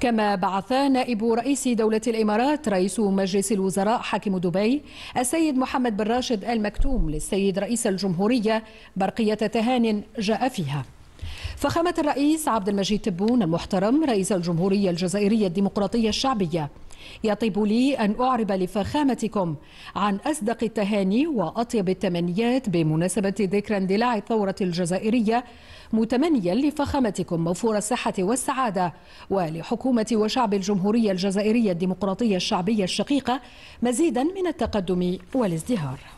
كما بعث نائب رئيس دولة الإمارات رئيس مجلس الوزراء حاكم دبي السيد محمد بن راشد المكتوم للسيد رئيس الجمهورية برقية تهان جاء فيها فخامة الرئيس عبد المجيد تبون المحترم رئيس الجمهورية الجزائرية الديمقراطية الشعبية يطيب لي أن أعرب لفخامتكم عن أصدق التهاني وأطيب التمنيات بمناسبة ذكرى اندلاع الثورة الجزائرية متمنيا لفخامتكم موفور الصحة والسعادة ولحكومة وشعب الجمهورية الجزائرية الديمقراطية الشعبية الشقيقة مزيدا من التقدم والازدهار